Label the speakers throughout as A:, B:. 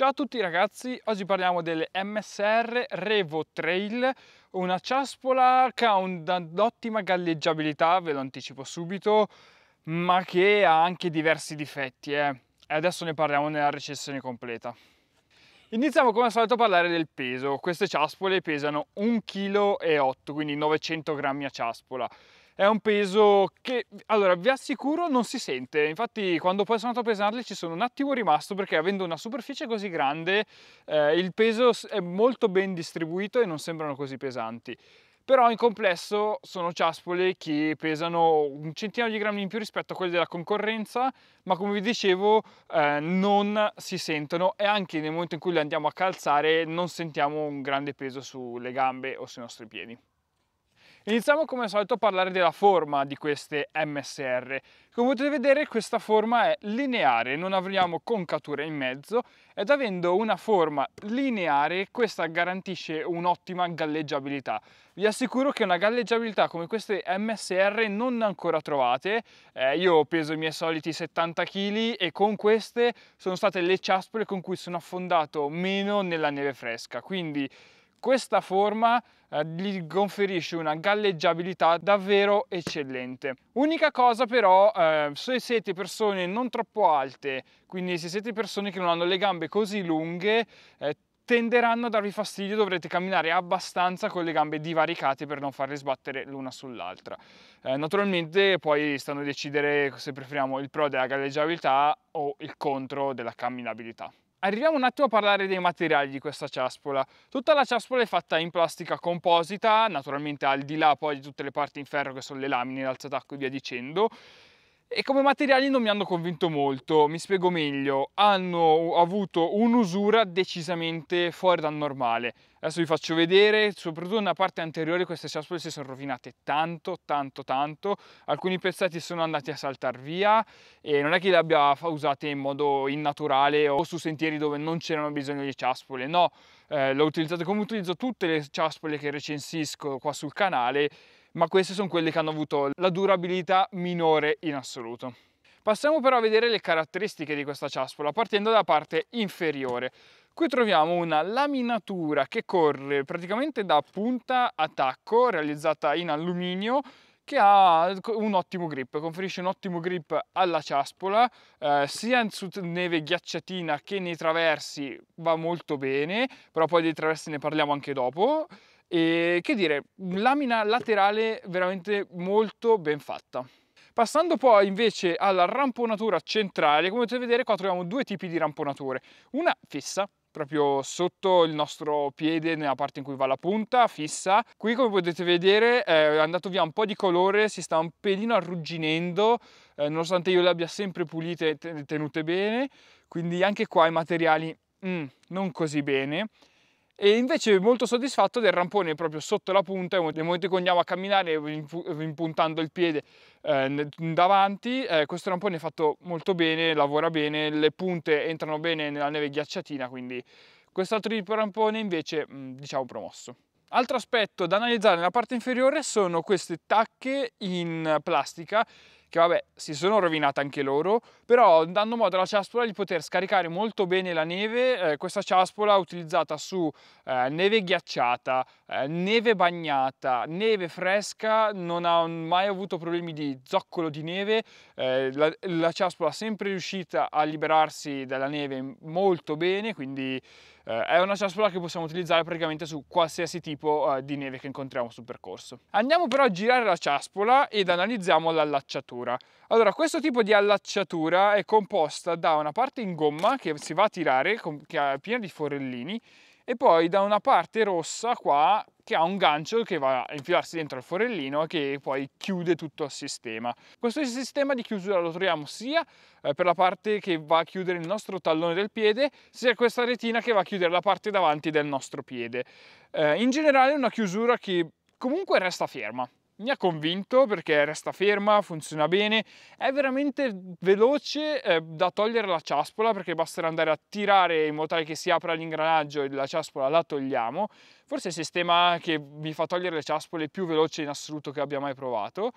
A: Ciao a tutti ragazzi, oggi parliamo delle MSR Revo Trail, una ciaspola che ha un'ottima galleggiabilità, ve lo anticipo subito, ma che ha anche diversi difetti eh. e adesso ne parliamo nella recensione completa. Iniziamo come al solito a parlare del peso, queste ciaspole pesano 1,8 kg, quindi 900 grammi a ciaspola è un peso che, allora, vi assicuro non si sente. Infatti quando poi sono andato a pesarli ci sono un attimo rimasto perché avendo una superficie così grande eh, il peso è molto ben distribuito e non sembrano così pesanti però in complesso sono ciaspole che pesano un centinaio di grammi in più rispetto a quelle della concorrenza, ma come vi dicevo eh, non si sentono e anche nel momento in cui le andiamo a calzare non sentiamo un grande peso sulle gambe o sui nostri piedi. Iniziamo come al solito a parlare della forma di queste MSR. Come potete vedere questa forma è lineare, non abbiamo concature in mezzo ed avendo una forma lineare questa garantisce un'ottima galleggiabilità. Vi assicuro che una galleggiabilità come queste MSR non ancora trovate, eh, io peso i miei soliti 70 kg e con queste sono state le ciaspole con cui sono affondato meno nella neve fresca, quindi questa forma eh, gli conferisce una galleggiabilità davvero eccellente. Unica cosa però, eh, se siete persone non troppo alte, quindi se siete persone che non hanno le gambe così lunghe, eh, tenderanno a darvi fastidio, dovrete camminare abbastanza con le gambe divaricate per non farle sbattere l'una sull'altra. Eh, naturalmente poi stanno a decidere se preferiamo il pro della galleggiabilità o il contro della camminabilità. Arriviamo un attimo a parlare dei materiali di questa ciaspola. Tutta la ciaspola è fatta in plastica composita, naturalmente al di là poi di tutte le parti in ferro che sono le lamine, l'alzatacco e via dicendo e come materiali non mi hanno convinto molto, mi spiego meglio, hanno avuto un'usura decisamente fuori dal normale. Adesso vi faccio vedere, soprattutto nella parte anteriore queste ciaspole si sono rovinate tanto, tanto, tanto, alcuni pezzetti sono andati a saltar via e non è che le abbia usate in modo innaturale o su sentieri dove non c'erano bisogno di ciaspole, no, eh, le ho utilizzate come utilizzo tutte le ciaspole che recensisco qua sul canale ma queste sono quelle che hanno avuto la durabilità minore in assoluto. Passiamo però a vedere le caratteristiche di questa ciaspola, partendo dalla parte inferiore. Qui troviamo una laminatura che corre praticamente da punta a tacco, realizzata in alluminio, che ha un ottimo grip, conferisce un ottimo grip alla ciaspola, eh, sia su neve ghiacciatina che nei traversi va molto bene, però poi dei traversi ne parliamo anche dopo e che dire, lamina laterale veramente molto ben fatta. Passando poi invece alla ramponatura centrale, come potete vedere qua troviamo due tipi di ramponature, una fissa proprio sotto il nostro piede nella parte in cui va la punta fissa qui come potete vedere è andato via un po' di colore si sta un pelino arrugginendo eh, nonostante io le abbia sempre pulite e tenute bene quindi anche qua i materiali mm, non così bene e invece molto soddisfatto del rampone proprio sotto la punta nel momento in cui andiamo a camminare impuntando il piede eh, davanti eh, questo rampone è fatto molto bene lavora bene le punte entrano bene nella neve ghiacciatina quindi quest'altro tipo rampone invece diciamo promosso Altro aspetto da analizzare nella parte inferiore sono queste tacche in plastica che vabbè si sono rovinate anche loro, però dando modo alla ciaspola di poter scaricare molto bene la neve, eh, questa ciaspola utilizzata su eh, neve ghiacciata, eh, neve bagnata, neve fresca, non ha mai avuto problemi di zoccolo di neve, eh, la, la ciaspola è sempre riuscita a liberarsi dalla neve molto bene, quindi eh, è una ciaspola che possiamo utilizzare praticamente su qualsiasi tipo eh, di neve che incontriamo sul percorso. Andiamo però a girare la ciaspola ed analizziamo l'allacciatura. Allora, questo tipo di allacciatura è composta da una parte in gomma che si va a tirare, che è piena di forellini, e poi da una parte rossa qua che ha un gancio che va a infilarsi dentro al forellino e che poi chiude tutto il sistema. Questo sistema di chiusura lo troviamo sia eh, per la parte che va a chiudere il nostro tallone del piede, sia questa retina che va a chiudere la parte davanti del nostro piede. Eh, in generale è una chiusura che comunque resta ferma mi ha convinto perché resta ferma, funziona bene, è veramente veloce eh, da togliere la ciaspola perché basterà andare a tirare in modo tale che si apra l'ingranaggio e la ciaspola la togliamo, forse è il sistema che mi fa togliere le ciaspole più veloce in assoluto che abbia mai provato,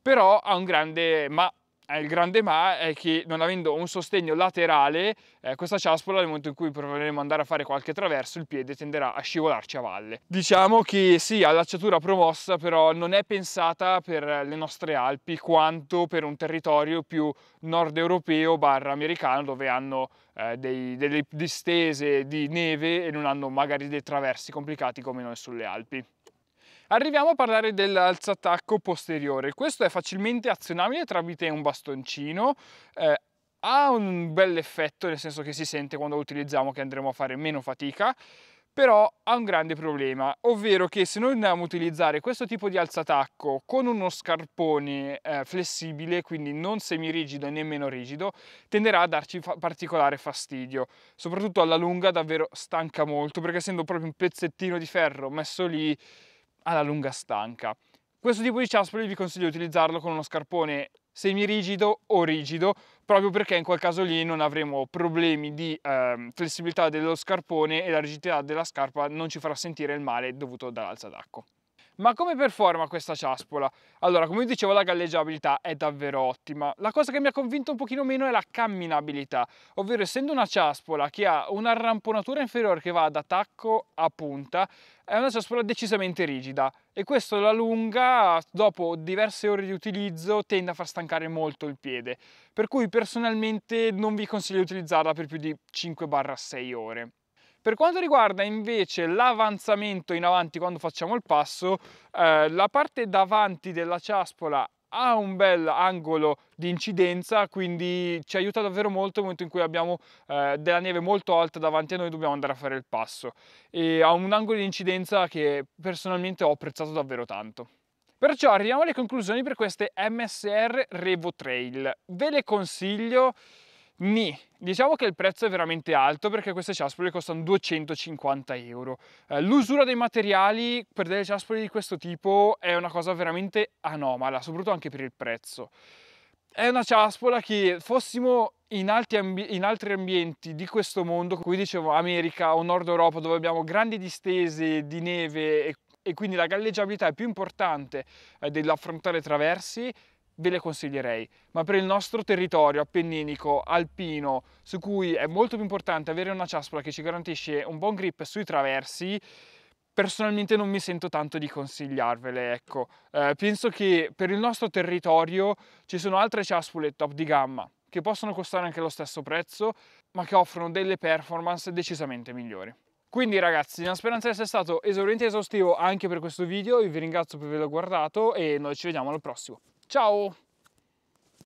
A: però ha un grande ma il grande ma è che non avendo un sostegno laterale, eh, questa ciaspola nel momento in cui proveremo ad andare a fare qualche traverso, il piede tenderà a scivolarci a valle. Diciamo che sì, allacciatura promossa, però non è pensata per le nostre Alpi quanto per un territorio più nord europeo barra americano dove hanno eh, dei, delle distese di neve e non hanno magari dei traversi complicati come noi sulle Alpi. Arriviamo a parlare dell'alzattacco posteriore. Questo è facilmente azionabile tramite un bastoncino, eh, ha un bel effetto, nel senso che si sente quando lo utilizziamo che andremo a fare meno fatica, però ha un grande problema, ovvero che se noi andiamo a utilizzare questo tipo di alzatacco con uno scarpone eh, flessibile, quindi non semirigido e nemmeno rigido, tenderà a darci fa particolare fastidio. Soprattutto alla lunga davvero stanca molto, perché essendo proprio un pezzettino di ferro messo lì, alla lunga stanca. Questo tipo di ciaspoli vi consiglio di utilizzarlo con uno scarpone semirigido o rigido, proprio perché in quel caso lì non avremo problemi di eh, flessibilità dello scarpone e la rigidità della scarpa non ci farà sentire il male dovuto dall'alza d'acqua. Ma come performa questa ciaspola? Allora, come vi dicevo, la galleggiabilità è davvero ottima. La cosa che mi ha convinto un pochino meno è la camminabilità, ovvero essendo una ciaspola che ha un'arramponatura inferiore che va da tacco a punta, è una ciaspola decisamente rigida e questo alla lunga, dopo diverse ore di utilizzo, tende a far stancare molto il piede. Per cui personalmente non vi consiglio di utilizzarla per più di 5-6 ore. Per quanto riguarda invece l'avanzamento in avanti quando facciamo il passo, eh, la parte davanti della ciaspola ha un bel angolo di incidenza quindi ci aiuta davvero molto nel momento in cui abbiamo eh, della neve molto alta davanti a noi e dobbiamo andare a fare il passo e ha un angolo di incidenza che personalmente ho apprezzato davvero tanto perciò arriviamo alle conclusioni per queste MSR Revo Trail ve le consiglio Ni. Diciamo che il prezzo è veramente alto perché queste ciaspole costano 250 euro. Eh, l'usura dei materiali per delle ciaspole di questo tipo è una cosa veramente anomala, soprattutto anche per il prezzo. È una ciaspola che fossimo in altri, ambi- in altri, ambienti di questo mondo, come dicevo America o Nord Europa, dove abbiamo grandi distese di neve e, e quindi la galleggiabilità è più importante eh, dell'affrontare traversi, ve le consiglierei, ma per il nostro territorio appenninico, alpino, su cui è molto più importante avere una ciaspola che ci garantisce un buon grip sui traversi, personalmente non mi sento tanto di consigliarvele, ecco. Eh, penso che per il nostro territorio ci sono altre ciaspole top di gamma, che possono costare anche lo stesso prezzo, ma che offrono delle performance decisamente migliori. Quindi ragazzi, la speranza di essere stato esauriente e esaustivo anche per questo video, vi ringrazio per averlo guardato e noi ci vediamo al prossimo. Ciao!